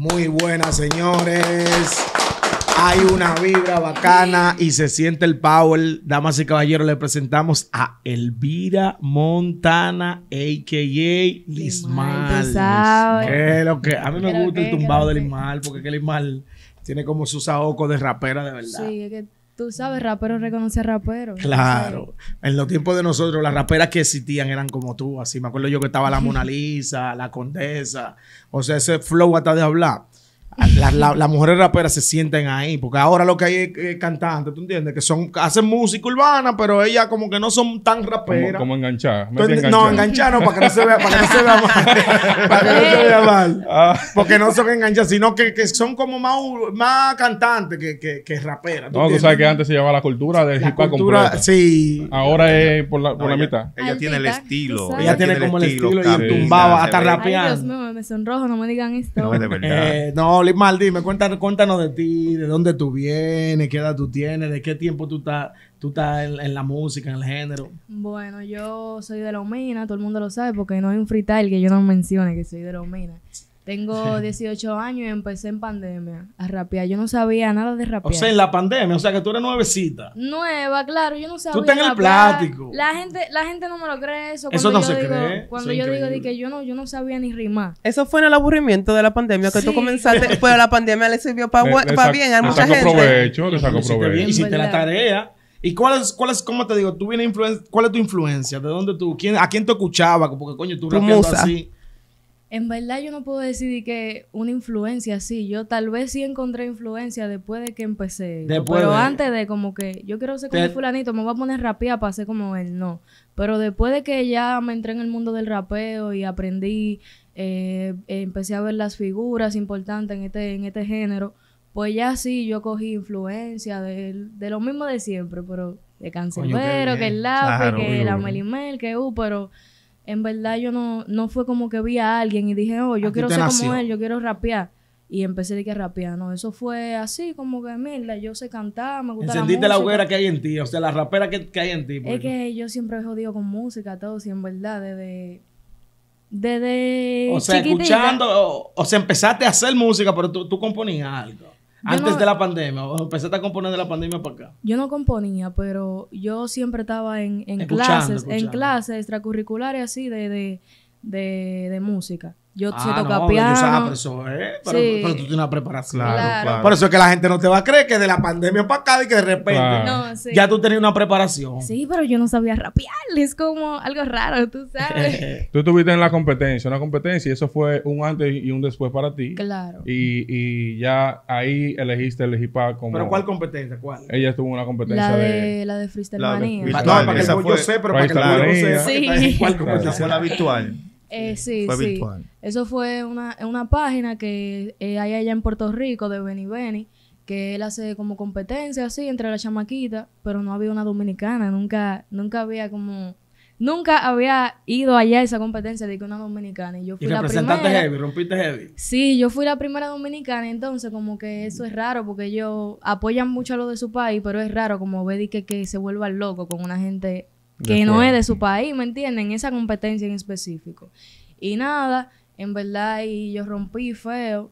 Muy buenas, señores. Hay una vibra bacana y se siente el power. Damas y caballeros, le presentamos a Elvira Montana, a.k.a. Lismal. Que lo que, a mí me gusta el tumbado de Lismal, porque que Lismal tiene como sus ahocos de rapera, de verdad. Sí, que Tú sabes, rapero reconoce rapero. Claro. En los tiempos de nosotros, las raperas que existían eran como tú, así. Me acuerdo yo que estaba la Mona Lisa, la Condesa. O sea, ese flow hasta de hablar las la, mujeres raperas se sienten ahí, porque ahora lo que hay es, cantante cantantes, ¿tú entiendes? Que son, hacen música urbana, pero ellas como que no son tan raperas. Como, como enganchadas. No, enganchar no, para que no se vea, para que no se vea mal. para que no se vea mal. Ah. Porque no son enganchadas, sino que, son como más, más cantantes que, que, que raperas. no, tú sabes que antes se llamaba la cultura de hip hop cultura, Sí. Ahora es por la, por la mitad. Ella, tiene el estilo. Ella, tiene, como el estilo, y tumbaba hasta rapeando. Dios mío, me sonrojo, no me digan esto. No, de verdad. Eh, no, mal, dime, cuéntanos, cuéntanos, de ti, de dónde tú vienes, qué edad tú tienes, de qué tiempo tú estás tú estás en, la música, en el género. Bueno, yo soy de la Omina, todo el mundo lo sabe, porque no hay un freestyle que yo no mencione que soy de la Omina. Tengo 18 años y empecé en pandemia a rapear. Yo no sabía nada de rapear. O sea, en la pandemia, o sea que tú eres nuevecita. Nueva, claro, yo no sabía. Tú estás en el plástico. La gente, la gente no me lo cree eso. Cuando eso no yo se digo, cree. Cuando yo digo que yo no, yo no sabía ni rimar. Eso fue en el aburrimiento de la pandemia, que tú comenzaste, pero la pandemia le sirvió para pa bien a mucha gente. Provecho, que sacó provecho, si Hiciste la tarea. ¿Y cuál es, cómo te digo, tú vienes cuál es tu influencia? ¿De dónde tú, quién, a quién te escuchaba? Porque coño, tú rapeando así. En verdad yo no puedo decir que una influencia, sí, yo tal vez sí encontré influencia después de que empecé, pero antes de como que yo quiero ser como el fulanito, me voy a poner rapía para ser como él, no, pero después de que ya me entré en el mundo del rapeo y aprendí, eh, empecé a ver las figuras importantes en este, en este género, pues ya sí, yo cogí influencia de, lo mismo de siempre, pero de Cancelero, que el Lápiz, que la Melimel, que U, uh, pero en verdad yo no, no fue como que vi a alguien y dije, oh, yo quiero ser como él, yo quiero rapear. Y empecé de que rapear, no, eso fue así, como que, mira, yo sé cantaba me gusta Encendiste la, música. la hoguera que hay en ti, o sea, la rapera que, hay en ti. Es que yo siempre he jodido con música, todo, sí, en verdad, desde... Desde... O sea, escuchando, o, sea, empezaste a hacer música, pero tú, tú componías algo. Antes de la pandemia, o empezaste a componer de la pandemia para acá. Yo no componía, pero yo siempre estaba en, clases, en clases extracurriculares así de, de música yo ah, sé tocar no, piano. Yo, ah, pero, ¿eh? pero, sí. pero, tú tienes una preparación. Claro, claro. Por eso es que la gente no te va a creer que de la pandemia para acá y que de repente no, sí. ya tú tenías una preparación. Sí, pero yo no sabía rapear. Es como algo raro, tú sabes. tú estuviste en la competencia, una competencia, y eso fue un antes y un después para ti. Claro. Y, ya ahí elegiste el para como... ¿Pero cuál competencia? ¿Cuál? Ella estuvo en una competencia la de, La de Freestyle Manía. No, para que el yo sé, pero para que el yo no sé. Sí. ¿Cuál competencia? fue la virtual. Eh, sí, sí. Eso fue una, una página que eh, hay allá en Puerto Rico de Benny Benny, que él hace como competencia así entre las chamaquitas, pero no había una dominicana, nunca, nunca había como nunca había ido allá esa competencia de que una dominicana. Y yo fui la primera. heavy, rompiste heavy. Sí, yo fui la primera dominicana, entonces como que eso es raro porque ellos apoyan mucho a lo de su país, pero es raro como ver que, que se vuelva loco con una gente que no es de su país, ¿me entienden? Esa competencia en específico. Y nada, en verdad, y yo rompí feo.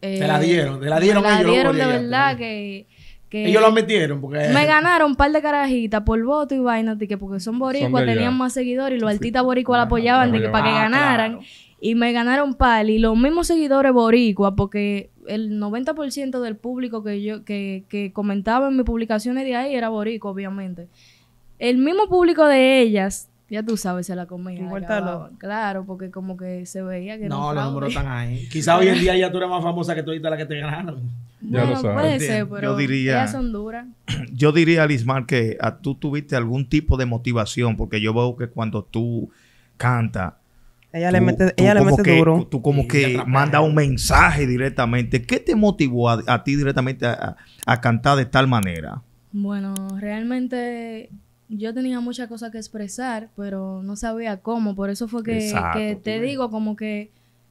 Eh, te la dieron, te la dieron Se la dieron de verdad que, que, Ellos lo metieron porque... Me ganaron un par de carajitas por voto y vaina, que porque son boricuas, tenían más seguidores y los altitas boricuas la apoyaban para que ah, ganaran. Y me ganaron par y los mismos seguidores boricua porque el 90% del público que yo que, que comentaba en mis publicaciones de ahí era boricua, obviamente el mismo público de ellas, ya tú sabes, se la comía. Claro, porque como que se veía que no. No, los números están ahí. Quizás hoy en día ya tú eres más famosa que tú ahorita la que te ganaron. Ya lo sabes. Puede ser, pero yo diría, ellas son duras. Yo diría, Lismar, que a, ah, tú tuviste algún tipo de motivación, porque yo veo que cuando tú cantas, ella le mete, ella le mete duro. Tú, como que manda un mensaje directamente. ¿Qué te motivó a, a ti directamente a, a, cantar de tal manera? Bueno, realmente yo tenía muchas cosas que expresar, pero no sabía cómo. Por eso fue que, te digo como que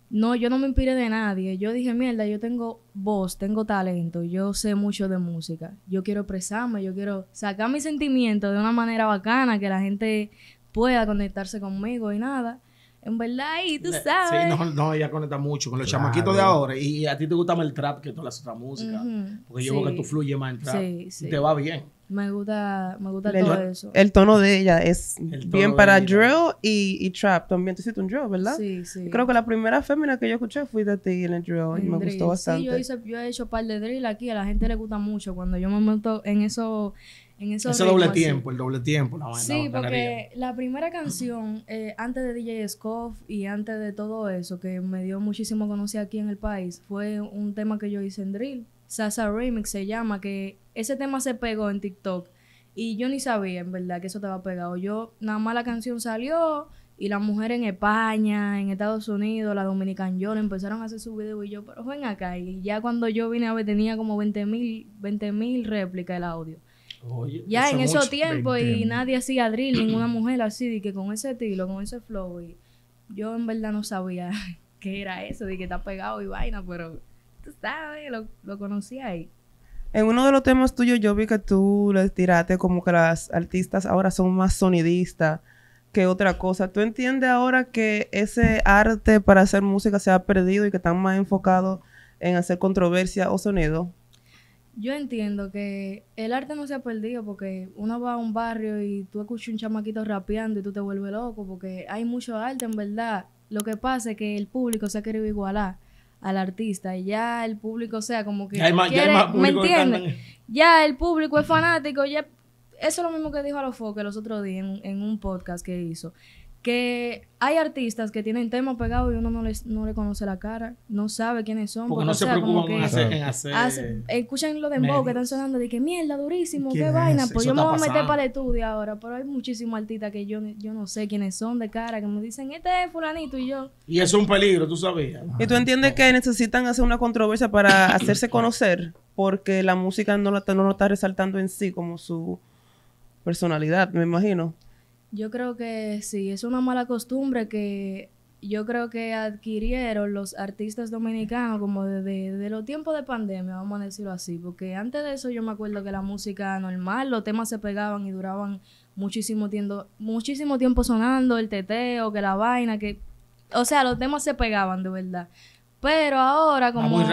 no, yo no me inspiré de nadie. Yo dije, mierda, yo tengo voz, tengo talento, yo sé mucho de música. Yo quiero expresarme, yo quiero sacar mi sentimiento de una manera bacana, que la gente pueda conectarse conmigo y nada. En verdad, y tú sabes. Sí, no, ella conecta mucho con los chamaquitos de ahora. Y a ti te gusta más el trap que todas las otras músicas. Porque yo creo que tú fluyes más en trap. Y te va bien. Me gusta, me gusta todo eso. El tono de ella es bien para drill y, trap. También te hiciste un drill, ¿verdad? Sí, sí. Creo que la primera fémina que yo escuché fue de ti en el drill y me gustó bastante. Sí, yo, hice, yo he hecho un par de drill aquí. A la gente le gusta mucho cuando yo me meto en eso... En esos Ese doble tiempo, el doble tiempo. La, sí, porque la primera canción, eh, antes de DJ Scoff y antes de todo eso, que me dio muchísimo conocer aquí en el país, fue un tema que yo hice en drill. Sasa Remix se llama, que ese tema se pegó en TikTok y yo ni sabía en verdad que eso estaba pegado. Yo, nada más la canción salió y la mujer en España, en Estados Unidos, la Dominican Yola empezaron a hacer su video y yo, pero ven acá. Y ya cuando yo vine a ver tenía como 20 mil réplicas el audio. ya en esos tiempos y nadie hacía drill, ninguna mujer así, de que con ese estilo, con ese flow. Y yo en verdad no sabía qué era eso, de que está pegado y vaina, pero tú sabes, lo, lo conocí ahí. En uno de los temas tuyos yo vi que tú les tiraste como que las artistas ahora son más sonidistas que otra cosa. ¿Tú entiendes ahora que ese arte para hacer música se ha perdido y que están más enfocados en hacer controversia o sonido? Yo entiendo que el arte no se ha perdido porque uno va a un barrio y tú escuchas un chamaquito rapeando y tú te vuelves loco porque hay mucho arte en verdad. Lo que pasa es que el público se ha querido igualar al artista y ya el público sea como que... quiere, ¿Me entiende Ya el público es fanático, ya... Eso es lo mismo que dijo a los que los otros días en un podcast que hizo que hay artistas que tienen temas pegados y uno no, les, no le conoce la cara, no sabe quiénes son. Porque, no se preocupan que hacer. lo de voz que están sonando de que mierda, durísimo, qué vaina. Pues yo me voy a meter para el estudio ahora, pero hay muchísimos artistas que yo, yo no sé quiénes son de cara, que me dicen, este es fulanito y yo. Y es un peligro, tú sabías. Y tú entiendes ah, que necesitan hacer una controversia para hacerse conocer, porque la música no, la, no lo está resaltando en sí como su personalidad, me imagino. Yo creo que sí, es una mala costumbre que yo creo que adquirieron los artistas dominicanos como desde los tiempos de pandemia, vamos a decirlo así, porque antes de eso yo me acuerdo que la música normal, los temas se pegaban y duraban muchísimo tiempo, muchísimo tiempo sonando, el teteo, que la vaina, que, o sea, los temas se pegaban de verdad. Pero ahora como...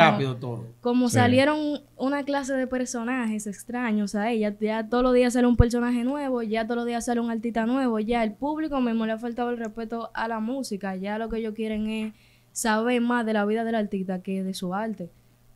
Como salieron una clase de personajes extraños a ella, ya todos los días sale un personaje nuevo, ya todos los días sale un artista nuevo, ya el público mismo le ha faltado el respeto a la música, ya lo que ellos quieren es saber más de la vida del artista que de su arte.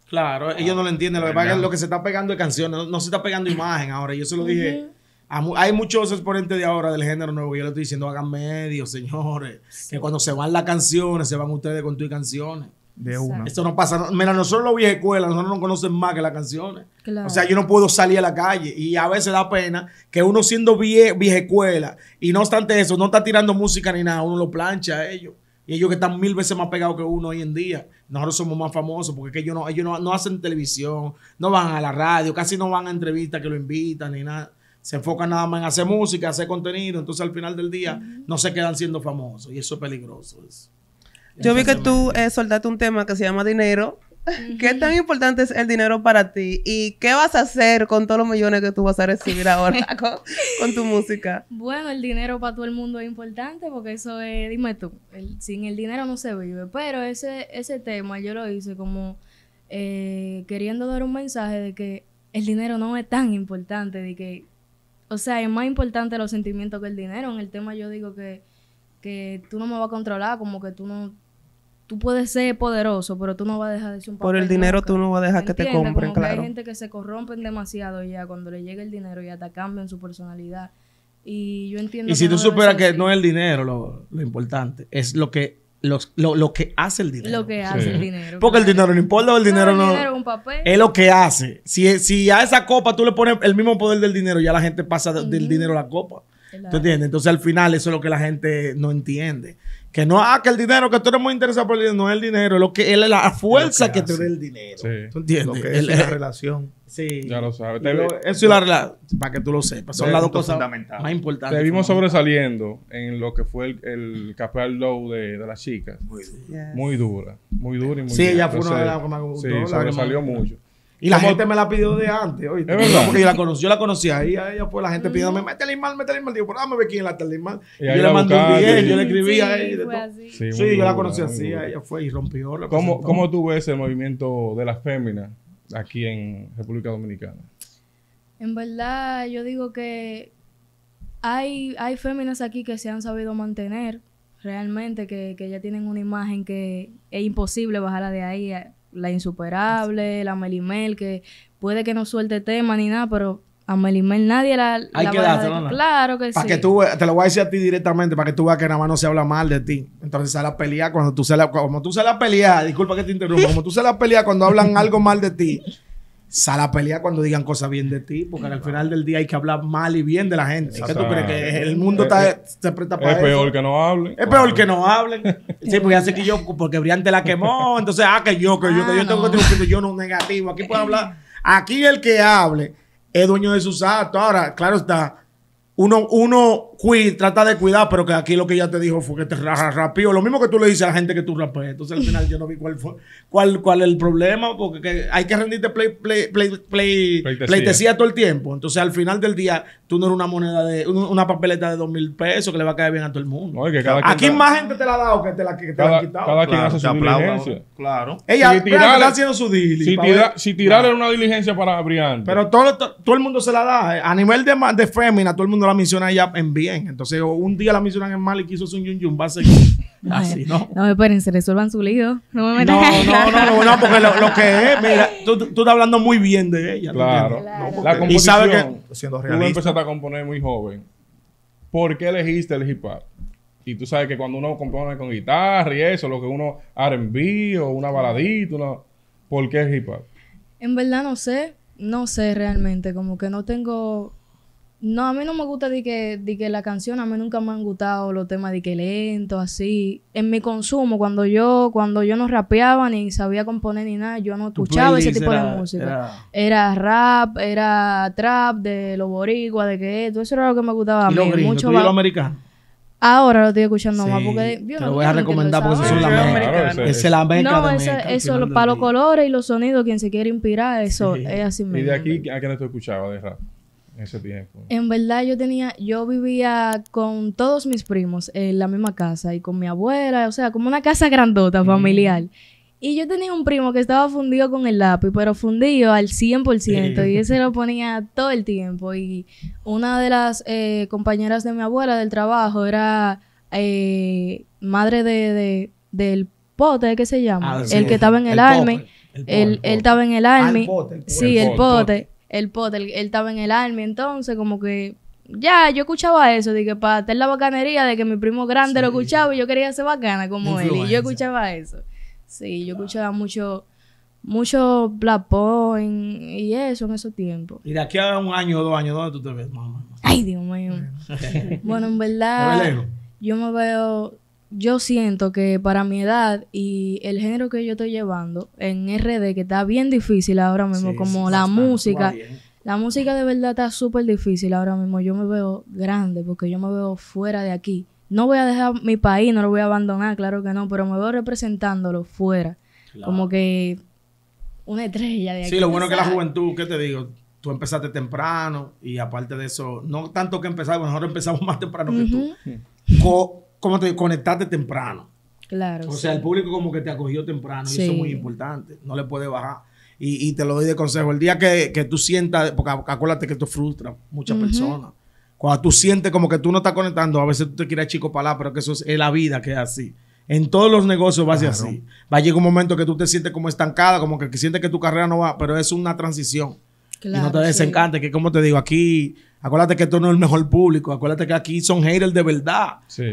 Claro, ellos ah, no lo entienden, lo que, se está pegando es canciones, no, se está pegando imagen ahora, yo se lo dije... Hay muchos exponentes de ahora del género nuevo. Yo le estoy diciendo, hagan medios, señores. Que cuando se van las canciones, se van ustedes con tus canciones de Eso no pasa. Mira, nosotros los viejecuelas nosotros no conocen más que las canciones. O sea, yo no puedo salir a la calle y a veces da pena que uno siendo viejecuela y no obstante eso, no está tirando música ni nada, uno lo plancha a ellos. Y ellos que están mil veces más pegados que uno hoy en día. Nosotros somos más famosos porque ellos, no, ellos no, hacen televisión, no van a la radio, casi no van a entrevistas que lo invitan ni nada se enfocan nada más en hacer música, hacer contenido, entonces al final del día no se quedan siendo famosos y eso es peligroso. Eso. Yo vi que tú eh, soltaste un tema que se llama dinero. ¿Qué tan importante es el dinero para ti? ¿Y qué vas a hacer con todos los millones que tú vas a recibir ahora con, tu música? Bueno, el dinero para todo el mundo es importante porque eso es, dime tú, sin el dinero no se vive. Pero ese, ese tema yo lo hice como eh, queriendo dar un mensaje de que el dinero no es tan importante, de que, o sea, es más importante los sentimientos que el dinero. En el tema yo digo que, que tú no me vas a controlar, como que tú no tú puedes ser poderoso, pero tú no vas a dejar de ser un papel. Por el dinero tú no vas a dejar que te compren, claro. Que hay gente que se corrompen demasiado ya cuando le llega el dinero y hasta cambian su personalidad. Y yo entiendo. Y si tú supieras superas que no es el dinero lo, importante, es lo que lo, que hace el dinero. Lo que hace el dinero. Porque el dinero no importa, el dinero no. El dinero, un papel. Es lo que hace. Si, si a esa copa tú le pones el mismo poder del dinero, ya la gente pasa del dinero a la copa. ¿Tú entiendes? Entonces al final eso es lo que la gente no entiende. Que no, ah, que el dinero, que tú eres muy interesado por el dinero, no es el dinero, lo que es la fuerza que, te da el dinero. Sí. ¿Tú entiendes? Lo que es la eh, relación. Sí. Ya lo sabes. eso es la relación, para que tú lo sepas, son las dos cosas fundamentales. más importantes. Te vimos sobresaliendo en lo que fue el, el Capel Low de, de, las chicas. Muy dura. Muy dura, muy dura y muy Sí, ya fue una de las que más gustó. Sí, sobresalió mucho. Y la gente me la pidió de antes, oye. Es Porque yo la conocí, la ahí, a ella, pues la gente mete el metele mete el imán. Digo, pues, dame ver quién la tal Y, yo le mandé un billete, yo le escribí sí, a ella. Sí, yo la conocí así, a ella fue y rompió. La ¿Cómo, ¿Cómo tú ves el movimiento de las féminas aquí en República Dominicana? En verdad, yo digo que hay, hay féminas aquí que se han sabido mantener realmente, que, que ya tienen una imagen que es imposible bajarla de ahí. Eh, la insuperable, la Melimel, que puede que no suelte tema ni nada, pero a Melimel nadie la, la Claro que sí. Para Que tú, te lo voy a decir a ti directamente para que tú veas que nada más no se habla mal de ti. Entonces se la pelea cuando tú se la, como tú se la pelea, disculpa que te interrumpa, como tú se la pelea cuando hablan algo mal de ti sal a pelear cuando digan cosas bien de ti, porque al final del día hay que hablar mal y bien de la gente. ¿Qué tú crees que el mundo eh, está, eh, se presta para es eso? peor que no hablen. Es peor que no hablen. Sí, porque ya sé que yo, porque te la quemó, entonces, ah, que yo, que yo, que yo ah, tengo que triunfar, yo no negativo. Aquí puedo hablar. Aquí el que hable es dueño de sus actos. Ahora, claro está, uno, uno, cuida trata de cuidar, pero que aquí lo que ella te dijo fue que te rajas rápido. Lo mismo que tú le dices a la gente que tú rapeas. Entonces al final yo no vi cuál fue, cuál, cuál es el problema, porque hay que rendirte play, play, play, play, pleitesía. todo el tiempo. Entonces al final del día tú no eres una moneda de, una papeleta de dos mil pesos que le va a caer bien a todo el mundo. aquí más gente te la ha dado que te la, que te la han quitado. Cada quien hace su diligencia. Claro. Ella si está haciendo su diligencia. Si, tira, si una diligencia para Brian. Pero todo, todo, el mundo se la da. Eh. A nivel de, de fémina, todo el mundo la menciona ella en bien entonces, un día la misionan mal y quiso Sun Yun Yun, va a seguir. Así, ¿no? No, se resuelvan su lío. No me no, no, no, no, porque lo, que es, mira, tú, estás hablando muy bien de ella. Claro. la y sabe que, Tú empezaste a componer muy joven. ¿Por qué elegiste el hip hop? Y tú sabes que cuando uno compone con guitarra y eso, lo que uno R&B o una baladita, una... ¿por qué hip hop? En verdad no sé, no sé realmente, como que no tengo no, a mí no me gusta de que, que la canción, a mí nunca me han gustado los temas de que lento, así. En mi consumo, cuando yo, cuando yo no rapeaba ni sabía componer ni nada, yo no escuchaba ese tipo de música. Era... rap, era trap, de los borigua, de que esto, eso era lo que me gustaba a Mucho Ahora lo estoy escuchando más porque yo no voy a recomendar porque eso es la meca No, eso, para los colores y los sonidos, quien se quiere inspirar, eso es así mismo. ¿Y de aquí a qué no te de rap? En verdad yo tenía, yo vivía con todos mis primos en la misma casa y con mi abuela, o sea, como una casa grandota, familiar. Y yo tenía un primo que estaba fundido con el lápiz, pero fundido al 100%, y ese lo ponía todo el tiempo. Y una de las eh, compañeras de mi abuela del trabajo era eh, madre de, del pote, ¿qué se llama? Ah, el que estaba en el, army. él, estaba en el army. Ah, sí, el, pote el pot, él, estaba en el army, entonces como que ya yo escuchaba eso, de que para tener la bacanería de que mi primo grande lo escuchaba y yo quería ser bacana como él y yo escuchaba eso. Sí, yo escuchaba mucho mucho Black y eso en esos tiempos. Y de aquí a un año o dos años, ¿dónde tú te ves, mamá? Ay, Dios mío. bueno, en verdad yo me veo yo siento que para mi edad y el género que yo estoy llevando en RD, que está bien difícil ahora mismo, como la música, la música de verdad está súper difícil ahora mismo. Yo me veo grande porque yo me veo fuera de aquí. No voy a dejar mi país, no lo voy a abandonar, claro que no, pero me veo representándolo fuera. Como que una estrella de aquí. Sí, lo bueno que la juventud, ¿qué te digo? tú empezaste temprano y aparte de eso, no tanto que empezamos, nosotros empezamos más temprano que tú. Co como te conectaste temprano. Claro. O sea, el público como que te acogió temprano y eso es muy importante. No le puedes bajar. Y, te lo doy de consejo. El día que, tú sientas, porque acuérdate que esto frustra a muchas personas. Cuando tú sientes como que tú no estás conectando, a veces tú te quieres chico para pero que eso es, la vida que es así. En todos los negocios va a ser así. Va a llegar un momento que tú te sientes como estancada, como que, sientes que tu carrera no va, pero es una transición. Claro, y no te desencantes, que como te digo, aquí Acuérdate que esto no es el mejor público. Acuérdate que aquí son haters de verdad. Sí.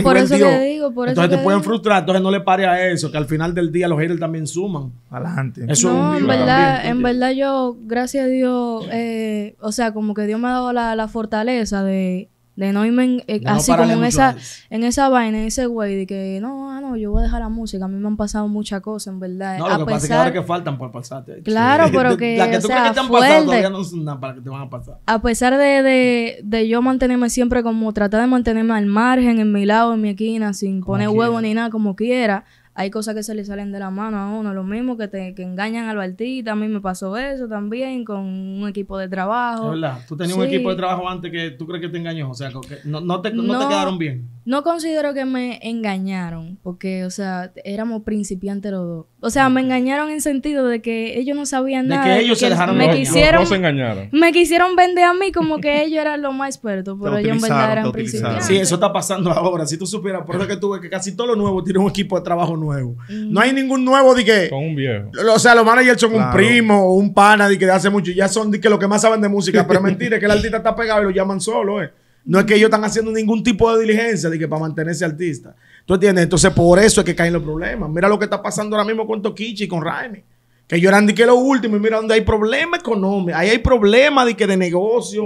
por eso Te digo, entonces te, pueden frustrar. Entonces no le pare a eso. Que al final del día los haters también suman. Adelante. Eso no, en verdad, en verdad yo, gracias a Dios, eh, o sea, como que Dios me ha dado la fortaleza de de no irme eh, así como en esa, en esa vaina, en ese güey, de que no, ah, no, yo voy a dejar la música. A mí me han pasado muchas cosas, en verdad. No, lo a que pasa es que ahora que faltan para pasarte. Claro, pero que. La que tú crees que te han pasado todavía no son nada para que te van a pasar. A pesar de, de, de, yo mantenerme siempre como, tratar de mantenerme al margen, en mi lado, en mi esquina, sin poner huevo ni nada, como quiera hay cosas que se le salen de la mano a uno, lo mismo que te que engañan al artista, a mí me pasó eso también con un equipo de trabajo. verdad, tú tenías un equipo de trabajo antes que tú crees que te engañó, o sea, no, te, no, te, quedaron bien. No considero que me engañaron, porque, o sea, éramos principiantes los dos. O sea, me engañaron en sentido de que ellos no sabían de nada. Que ellos se dejaron me quisieron, se engañaron. Me quisieron vender a mí como que ellos eran los más expertos, pero ellos en verdad eran principiantes. Sí, eso está pasando ahora. Si tú supieras, por eso que tuve que casi todo lo nuevo tiene un equipo de trabajo nuevo nuevo. Mm. No hay ningún nuevo de que. Con un viejo. O sea, los managers son un primo o un pana de que hace mucho. ya son de que los que más saben de música. Pero mentira, es que el artista está pegado y lo llaman solo, eh. No es que ellos están haciendo ningún tipo de diligencia de que para mantenerse artista. ¿Tú entiendes? Entonces, por eso es que caen los problemas. Mira lo que está pasando ahora mismo con Tokichi y con Raimi. Que lloran de que lo último. Y mira donde hay problemas económicos. Ahí hay problemas de que de negocio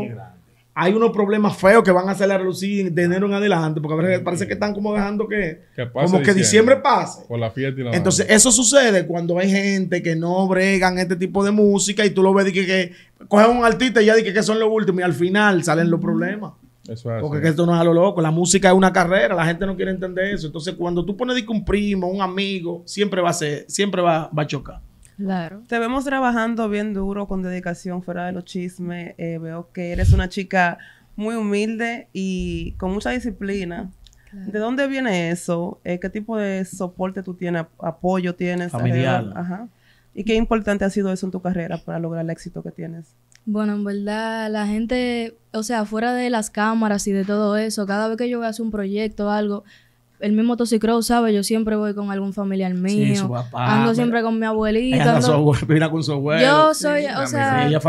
hay unos problemas feos que van a hacer a relucir de enero en adelante, porque parece que están como dejando que, como que diciembre pase. la Entonces, eso sucede cuando hay gente que no bregan este tipo de música y tú lo ves que, que un artista y ya dije que son los últimos y al final salen los problemas. Porque esto no es a lo loco. La música es una carrera, la gente no quiere entender eso. Entonces, cuando tú pones un primo, un amigo, siempre va a ser, siempre va, va a chocar. Claro. Te vemos trabajando bien duro, con dedicación, fuera de los chismes. Eh, veo que eres una chica muy humilde y con mucha disciplina. ¿De dónde viene eso? Eh, ¿Qué tipo de soporte tú tienes, apoyo tienes? Familiar. Eh, ajá. ¿Y qué importante ha sido eso en tu carrera para lograr el éxito que tienes? Bueno, en verdad, la gente, o sea, fuera de las cámaras y de todo eso, cada vez que yo hago un proyecto o algo, el mismo Toxicrow, ¿sabes? Yo siempre voy con algún familiar mío. Sí, Ando pues. siempre con mi abuelita. ando, con su abuelo. Yo soy, o sea... Ella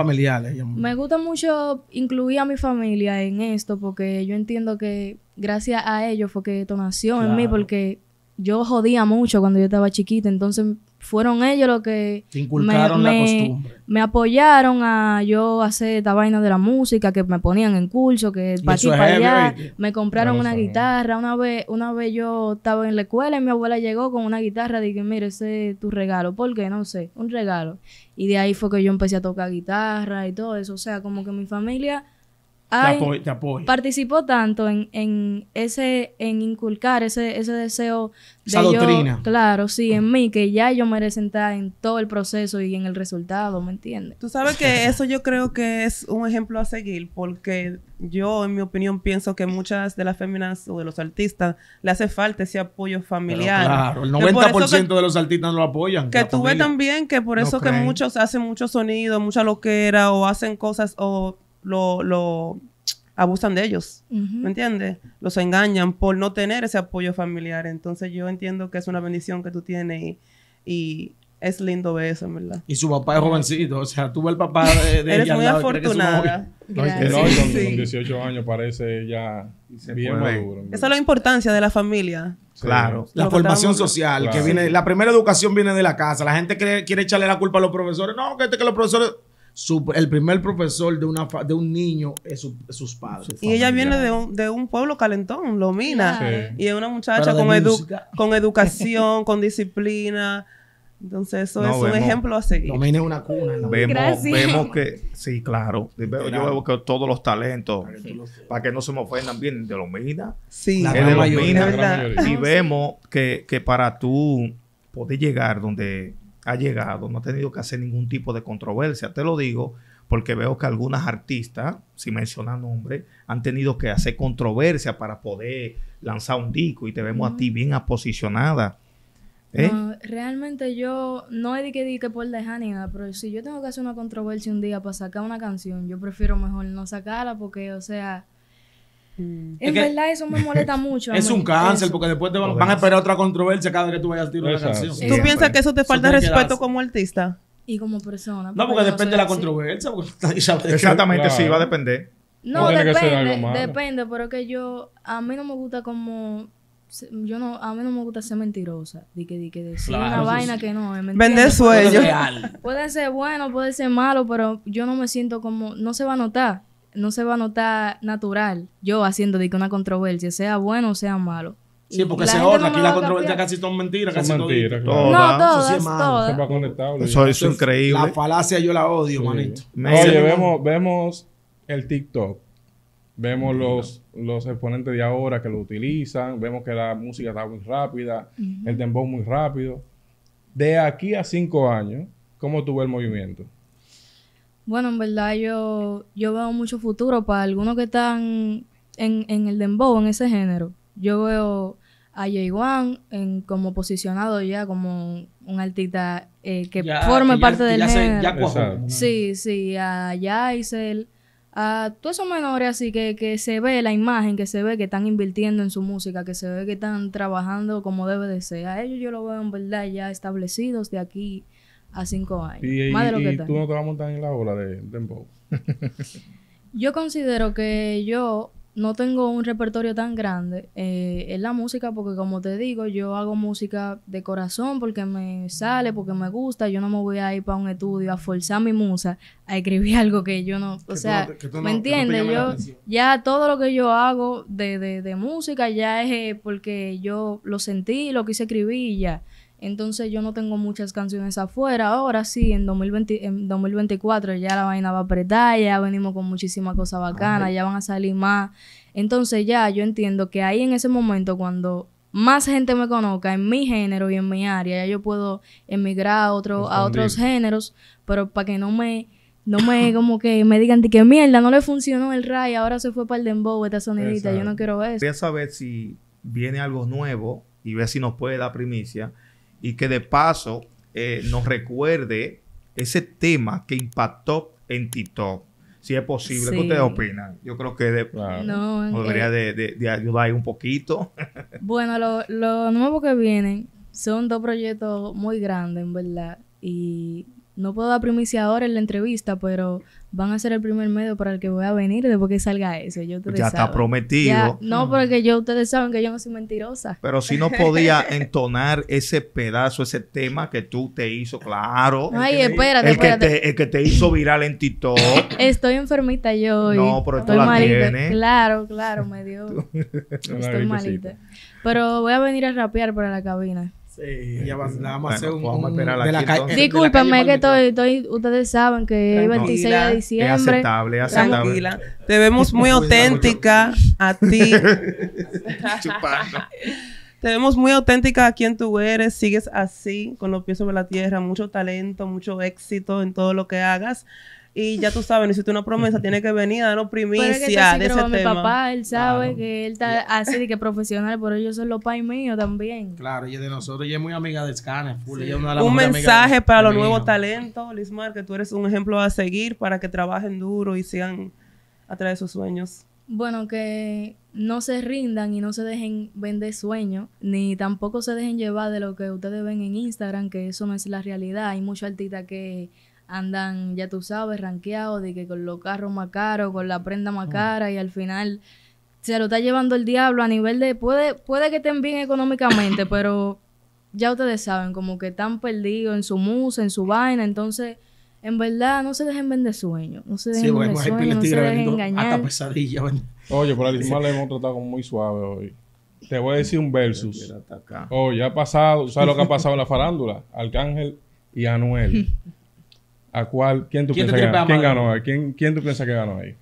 Me gusta mucho incluir a mi familia en esto porque yo entiendo que gracias a ellos fue que esto nació en mí porque yo jodía mucho cuando yo estaba chiquita. Entonces fueron ellos los que inculcaron me, la costumbre. me apoyaron a yo hacer esta vaina de la música que me ponían en curso, que para me compraron una guitarra, una vez, una vez yo estaba en la escuela y mi abuela llegó con una guitarra, dije, mire, ese es tu regalo, ¿por qué? No sé, un regalo. Y de ahí fue que yo empecé a tocar guitarra y todo eso, o sea, como que mi familia te, Participó tanto en, ese, en inculcar ese, ese deseo de doctrina. Claro, sí, en mí, que ya yo me estar en todo el proceso y en el resultado, ¿me entiendes? Tú sabes que eso yo creo que es un ejemplo a seguir, porque yo, en mi opinión, pienso que muchas de las féminas o de los artistas le hace falta ese apoyo familiar. claro, el 90% de los artistas no lo apoyan. Que tú ves también que por eso que muchos hacen mucho sonido, mucha loquera, o hacen cosas, o lo, abusan de ellos, ¿me entiendes? Los engañan por no tener ese apoyo familiar. Entonces yo entiendo que es una bendición que tú tienes y, es lindo ver eso, verdad. Y su papá es jovencito, o sea, tuvo el papá de, Eres muy afortunada. con, 18 años parece ya bien maduro. Esa es la importancia de la familia. Claro, la formación social, que viene, la primera educación viene de la casa. La gente quiere echarle la culpa a los profesores. No, que este, los profesores el primer profesor de, una, de un niño es sus padres. y ella viene de un, de un pueblo calentón, Lomina. Y es una muchacha con, con educación, con disciplina. Entonces, eso es un ejemplo a seguir. es una cuna. Vemos, que, sí, claro. yo veo que todos los talentos, para que no se me ofendan, vienen de Lomina. Sí, de Lomina. y ah, vemos que, que para tú poder llegar donde ha llegado, no ha tenido que hacer ningún tipo de controversia. Te lo digo porque veo que algunas artistas, si mencionar nombre, han tenido que hacer controversia para poder lanzar un disco y te vemos a ti bien aposicionada. ¿eh? realmente yo no he de que que por dejar ni nada, pero si yo tengo que hacer una controversia un día para sacar una canción, yo prefiero mejor no sacarla porque, o sea, Mm. En verdad, eso me molesta mucho. Es un cáncer, porque después van, a esperar otra controversia cada vez que tú vayas a tirar una canción. ¿Tú piensas que eso te falta respeto como artista? Y como persona. No, pues porque, depende de la controversia. Exactamente, si sí, va a depender. No, depende, depende, pero que yo, a mí no me gusta como yo no, a mí no me gusta ser mentirosa, de que, decir una vaina que no es Vender Puede ser bueno, puede ser malo, pero yo no me siento como, no se va a notar no se va a notar natural yo haciendo de que una controversia, sea bueno o sea malo. Sí, porque se otra. aquí la controversia casi son mentiras. casi mentiras, todo, no, todas, eso es todas. Eso, es increíble. La falacia yo la odio, manito. Oye, vemos, vemos el TikTok. Vemos los, los exponentes de ahora que lo utilizan. Vemos que la música está muy rápida. El dembow muy rápido. De aquí a cinco años, ¿cómo tuvo el movimiento? Bueno, en verdad yo, yo veo mucho futuro para algunos que están en, el dembow, en ese género. Yo veo a Jay Wan en, como posicionado ya como un artista eh, que forme parte del ya género. ya Sí, sí, a Yaisel, a todos esos menores así que, que se ve la imagen, que se ve que están invirtiendo en su música, que se ve que están trabajando como debe de ser. A ellos yo lo veo en verdad ya establecidos de aquí a cinco años. de lo que tú no te vas a en la ola de Dembow. yo considero que yo no tengo un repertorio tan grande eh, en la música porque como te digo, yo hago música de corazón porque me sale, porque me gusta, yo no me voy a ir para un estudio a forzar mi musa a escribir algo que yo no, o sea, ¿me entiendes? yo ya todo lo que yo hago de, de, música ya es eh, porque yo lo sentí, lo quise escribir y ya. Entonces yo no tengo muchas canciones afuera. Ahora sí, en, 2020, en 2024 ya la vaina va a apretar, ya venimos con muchísimas cosas bacanas, ya van a salir más. Entonces ya yo entiendo que ahí en ese momento cuando más gente me conozca en mi género y en mi área, ya yo puedo emigrar a, otro, a otros géneros, pero para que no me... No me, como que me digan que mierda, no le funcionó el ray, ahora se fue para el dembow esta sonidita, yo no quiero eso. Voy saber si viene algo nuevo y ver si nos puede dar primicia y que de paso eh, nos recuerde ese tema que impactó en TikTok. Si es posible, ¿qué ustedes opinan? Yo creo que podría de, ayudar un poquito. bueno, lo, lo que vienen son dos proyectos muy grandes, en verdad. Y no puedo dar primicia ahora en la entrevista, pero van a ser el primer medio para el que voy a venir después que salga eso. ya está prometido. no, mm. porque yo ustedes saben que yo no soy mentirosa. Pero si no podía entonar ese pedazo, ese tema que tú te hizo, claro. Ay, espérate, espérate. Que te, el que te hizo viral en TikTok. Estoy enfermita yo No, pero esto la Claro, claro, me dio. estoy malita. Pero voy a venir a rapear para la cabina. Eh, eh, eh, sí, un, de la que estoy, ustedes saben que es 26 de diciembre. Es aceptable, es aceptable. Te vemos muy auténtica a ti. Te vemos muy auténtica a quien tú eres, sigues así, con los pies sobre la tierra, mucho talento, mucho éxito en todo lo que hagas. Y ya tú sabes, no hiciste una promesa, tiene que venir a darnos primicia de ese tema. Mi papá, él sabe que él está así de que profesional, por yo soy lo pais mío también. Claro, ella de nosotros, y es muy amiga de Scanner. Full, un mensaje para los nuevos talentos, Lismar, que tú eres un ejemplo a seguir para que trabajen duro y sean atrás de sus sueños. Bueno, que no se rindan y no se dejen vender sueños, ni tampoco se dejen llevar de lo que ustedes ven en Instagram, que eso no es la realidad. Hay mucha artistas que andan, ya tú sabes, ranqueados, de que con los carros más caros, con la prenda más mm. cara, y al final se lo está llevando el diablo a nivel de, puede, puede que estén bien económicamente, pero ya ustedes saben, como que están perdidos en su musa, en su vaina, entonces... En verdad, no se dejen vender sueño, No se dejen engañar. Hasta pesadilla. Oye, por animal le hemos tratado muy suave hoy. Te voy a decir un versus. Oye, ha pasado, ¿sabes lo que ha pasado en la farándula? Arcángel y Anuel. ¿a cuál? ¿Quién tú piensas que, ganó? ¿Quién, ¿Quién tú piensas que ganó ahí?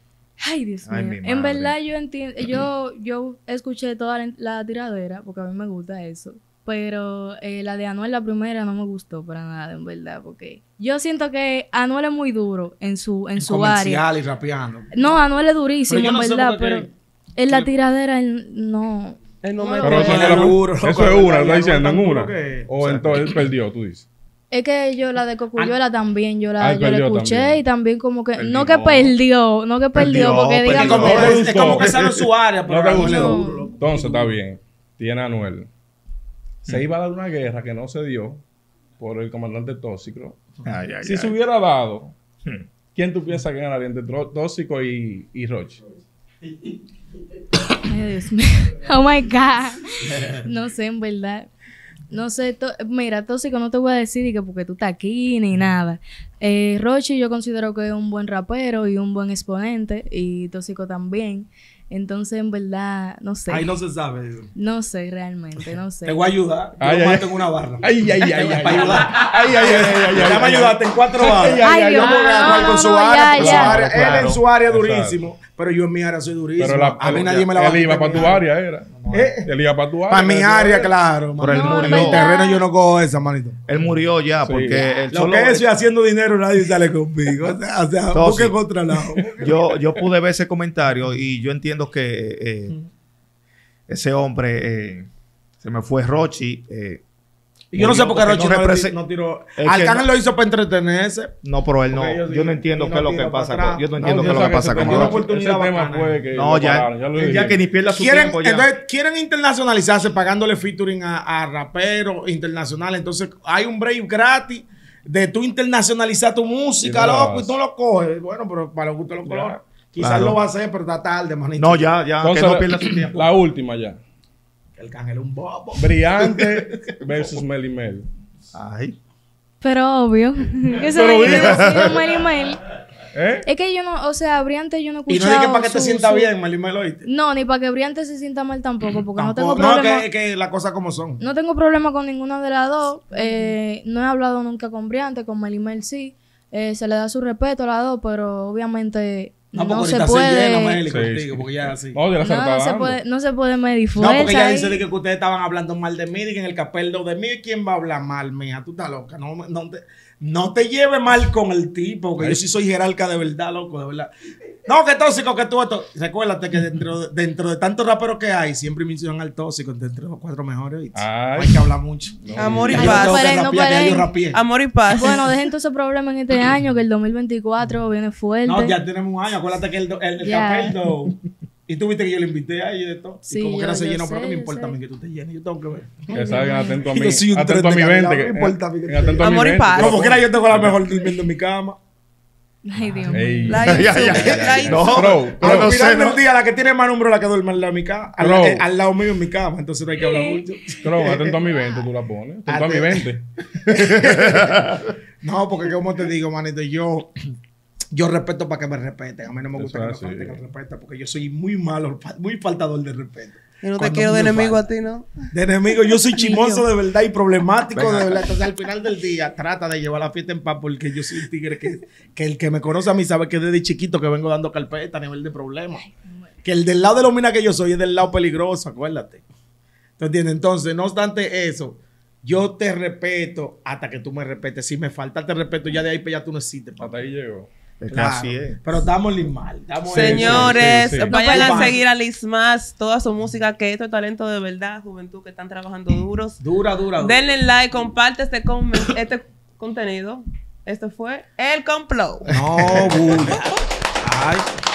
Ay, Dios mío. en verdad yo entiendo, yo, yo escuché toda la, tiradera, porque a mí me gusta eso. Pero la de Anuel, la primera, no me gustó para nada, en verdad, porque yo siento que Anuel es muy duro en su, en, su área. y rapeando. No, Anuel es durísimo, en verdad, pero en la tiradera él, no... Él no, me gusta. eso, es una, no está diciendo en una. O entonces perdió, tú dices. Es que yo la de ah, Cocuyola también, yo la, yo escuché y también como que, no que perdió, no que perdió, porque digan como... es, como que sale su área, pero Entonces está bien, tiene a Anuel. Se iba a dar una guerra que no se dio por el comandante tóxico. si se hubiera dado, hmm. ¿quién tú piensas que ganaría entre tóxico y, y Roche? Ay, Dios mío. Oh my God. No sé, en verdad. No sé, mira, tóxico, no te voy a decir que porque tú estás aquí ni nada. Eh, Rochi yo considero que es un buen rapero y un buen exponente y Tóxico también. Entonces, en verdad, no sé. Ahí no se sabe. No sé, realmente, no sé. Te voy a ayudar. Yo ay, mato en una barra. Ay, ay, ay. ay, para ayudar. Ay, ay, ay. Ya me ayudaste en cuatro barras. Ay, ay, ay. Yo me voy a con su área. Él en su área durísimo. Pero yo en mi área soy durísimo. a mí nadie me la va a Él iba para tu área, era. Eh. Él iba para tu área. Para mi área, claro. Pero él murió. En mi terreno yo no cojo esa, manito. Él murió ya porque... Lo que es haciendo dinero nadie sale conmigo. O sea, o sea lado. Yo, yo pude ver ese comentario y yo entiendo que eh, eh, ese hombre eh, se me fue Rochi. yo no sé por qué Rochi no, tiró. lo hizo para entretenerse. No, pero él no. Yo, no entiendo qué es lo que pasa Yo no entiendo qué es lo que pasa con No, ya. Ya que ni pierda su tiempo. quieren internacionalizarse pagándole featuring a, raperos internacionales. Entonces, hay un break gratis de tú internacionalizar tu música, loco, y tú lo coges. Bueno, pero para los gustos los colores. Quizás lo va a hacer, pero está tarde, manito. No, ya, ya, que no pierdas su tiempo. La última ya. El cángel un bobo. Brillante versus Mel Ay. Pero obvio. Eso pero obvio. Mel y Mel. ¿Eh? Es que yo no, o sea, Briante yo no escuchaba. Y no dije para que te sienta bien, Meli oíste No, ni para que Briante se sienta mal tampoco, porque no tengo problema. No, que, que las cosas como son. No tengo problema con ninguna de las dos. Eh, no he hablado nunca con Briante, con Meli sí. Eh, se le da su respeto a las dos, pero obviamente no, no se puede. Se contigo, porque ya así. No, se puede, no se puede medir No, porque ella dice que ustedes estaban hablando mal de mí, y que en el capeldo de mí, ¿quién va a hablar mal mía? Tú estás loca. No, no te, no te lleves mal con el tipo, que yo sí soy jerarca de verdad, loco, de verdad. No, que tóxico, que tú esto. Recuérdate que dentro, de tantos raperos que hay, siempre mencionan al tóxico, entre los cuatro mejores. hay que hablar mucho. Amor y paz. Amor y paz. Bueno, dejen todo ese problema en este año, que el 2024 viene fuerte. No, ya tenemos un año. Acuérdate que el, el, el y tú viste que yo le invité a ella y todo. Sí, y como que no se llena pero que me importa a mí que tú te llenes. Yo tengo que ver. Que salgan atento a mí. Yo atento a mi vente me importa a mí Amor y paz. Como que era yo tengo la mejor durmiendo en mi cama. Ay, Dios mío. No, bro. Pero al final del día, la que tiene más número es la que duerme al lado, de mi cama, al, lado mío en mi cama. Entonces no hay que hablar mucho. Bro, atento a mi vente tú la pones. Atento a mi vente no, porque como te digo, manito, yo yo respeto para que me respeten. A mí no me gusta que me, respeten porque yo soy muy malo, muy faltador de respeto. Yo no te quiero de enemigo a ti, ¿no? De enemigo, yo soy chimoso de verdad y problemático de verdad. Entonces, al final del día, trata de llevar la fiesta en paz porque yo soy un tigre que, que el que me conoce a mí sabe que desde chiquito que vengo dando carpeta a nivel de problemas. Que el del lado de la mina que yo soy es del lado peligroso, acuérdate. ¿Te entiendes? Entonces, no obstante eso, yo te respeto hasta que tú me respetes. Si me falta, te respeto, ya de ahí pues ya tú no existes. Hasta ahí así Pero damos mal. Señores, vayan a seguir a Lismas, toda su música, que esto es talento de verdad, juventud que están trabajando duros. Dura, dura, dura. Denle like, comparte este, con este contenido. Esto fue El Complot. No, Ay.